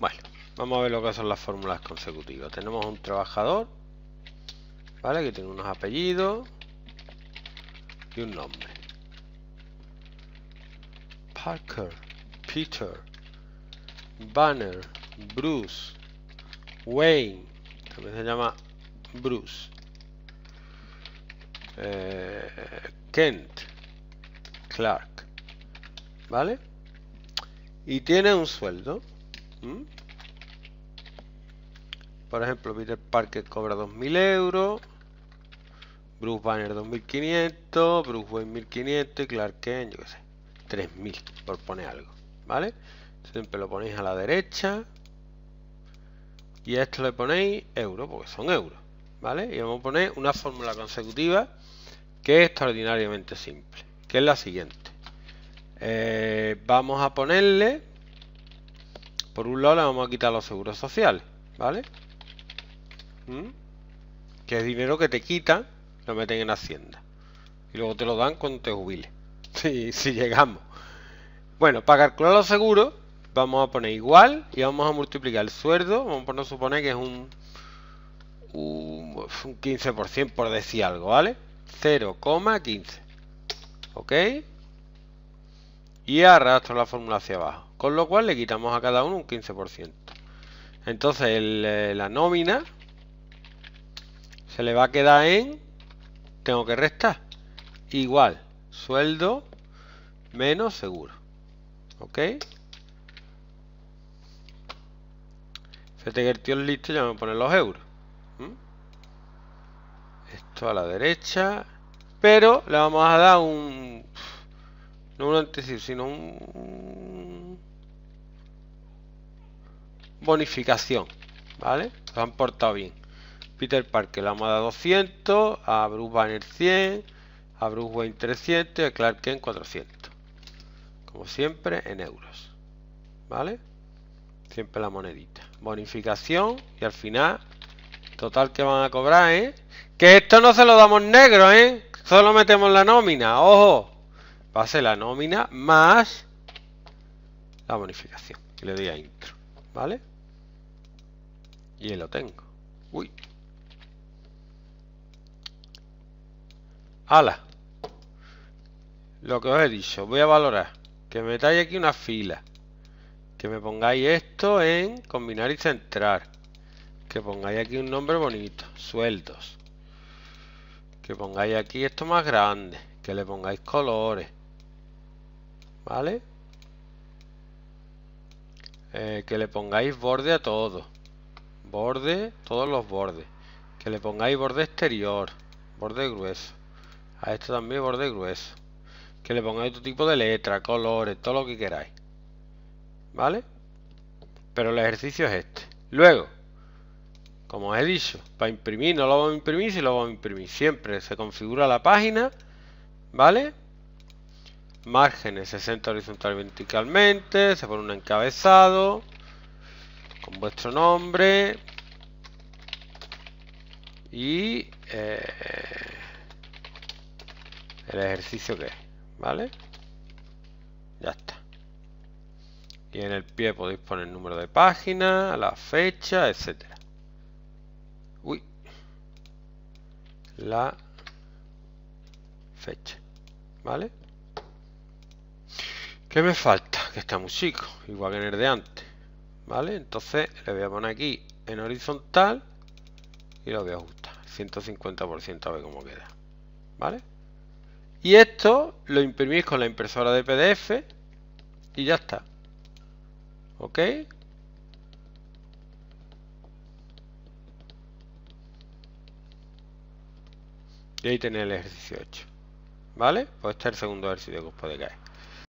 Bueno, vamos a ver lo que son las fórmulas consecutivas. Tenemos un trabajador, ¿vale? Que tiene unos apellidos y un nombre. Parker, Peter, Banner, Bruce, Wayne, también se llama Bruce, eh, Kent, Clark, ¿vale? Y tiene un sueldo. Por ejemplo, Peter Parker cobra 2.000 euros, Bruce Banner 2.500, Bruce Wayne 1.500 y Clark Kent, yo qué sé, 3.000, por poner algo, ¿vale? Siempre lo ponéis a la derecha y a esto le ponéis euro, porque son euros, ¿vale? Y vamos a poner una fórmula consecutiva que es extraordinariamente simple, que es la siguiente. Eh, vamos a ponerle por un lado le vamos a quitar los seguros sociales, ¿vale? ¿Mm? Que es dinero que te quitan, lo meten en Hacienda. Y luego te lo dan cuando te jubiles. Si, llegamos. Bueno, para calcular los seguros, vamos a poner igual y vamos a multiplicar el sueldo. Vamos a suponer que es un, un, un 15% por decir algo, ¿vale? 0,15. ¿Ok? y arrastro la fórmula hacia abajo. Con lo cual le quitamos a cada uno un 15%. Entonces eh, la nómina se le va a quedar en... Tengo que restar. Igual, sueldo menos seguro. ¿Ok? Fíjate el tío es listo ya me pone los euros. Esto a la derecha. Pero le vamos a dar un no un anticipo, sino un... Bonificación, ¿vale? Se han portado bien. Peter Parker le moda dado 200, a Bruce Banner 100, a Bruce Wayne 300 y a Clark Kent 400. Como siempre, en euros, ¿vale? Siempre la monedita. Bonificación y al final, total que van a cobrar, ¿eh? Que esto no se lo damos negro, ¿eh? Solo metemos la nómina, ojo va la nómina más la bonificación. Y le doy a intro, ¿vale? Y ahí lo tengo. Uy. ¡Hala! Lo que os he dicho, voy a valorar. Que me metáis aquí una fila. Que me pongáis esto en combinar y centrar. Que pongáis aquí un nombre bonito. Sueldos. Que pongáis aquí esto más grande. Que le pongáis colores ¿Vale? Eh, que le pongáis borde a todo. Borde, todos los bordes. Que le pongáis borde exterior, borde grueso. A esto también borde grueso. Que le pongáis otro tipo de letra, colores, todo lo que queráis. ¿Vale? Pero el ejercicio es este. Luego, como os he dicho, para imprimir no lo vamos a imprimir, si lo vamos a imprimir siempre. Se configura la página, ¿vale? Márgenes 60 horizontal verticalmente. Se pone un encabezado. Con vuestro nombre. Y... Eh, el ejercicio que es. ¿Vale? Ya está. Y en el pie podéis poner el número de página, la fecha, etcétera. Uy. La fecha. ¿Vale? ¿Qué me falta? Que está muy chico, igual que en el de antes. ¿Vale? Entonces le voy a poner aquí en horizontal y lo voy a ajustar. 150% a ver cómo queda. ¿Vale? Y esto lo imprimís con la impresora de PDF y ya está. ¿Ok? Y ahí tenéis el ejercicio 8 ¿Vale? Pues este es el segundo ejercicio que os puede caer.